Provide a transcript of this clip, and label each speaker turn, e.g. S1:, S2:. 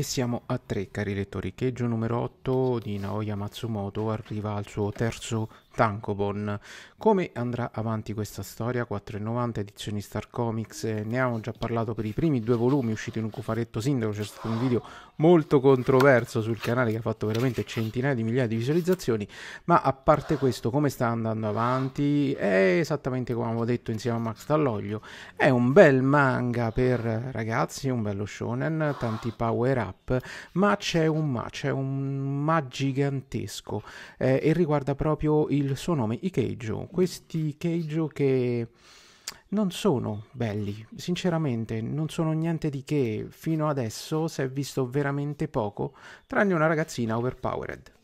S1: E siamo a tre, cari lettori, Keggio numero 8 di Naoya Matsumoto arriva al suo terzo Tankobon. Come andrà avanti questa storia? 4,90 edizioni Star Comics, eh, ne abbiamo già parlato per i primi due volumi usciti in un cufaretto sindaco, c'è stato un video molto controverso sul canale che ha fatto veramente centinaia di migliaia di visualizzazioni, ma a parte questo come sta andando avanti? È esattamente come avevo detto insieme a Max Talloglio, è un bel manga per ragazzi, un bello shonen, tanti power up, ma c'è un ma, c'è un ma gigantesco eh, e riguarda proprio i il suo nome, Ikeijo. Questi Keijo che non sono belli, sinceramente, non sono niente di che. Fino adesso si è visto veramente poco, tranne una ragazzina overpowered.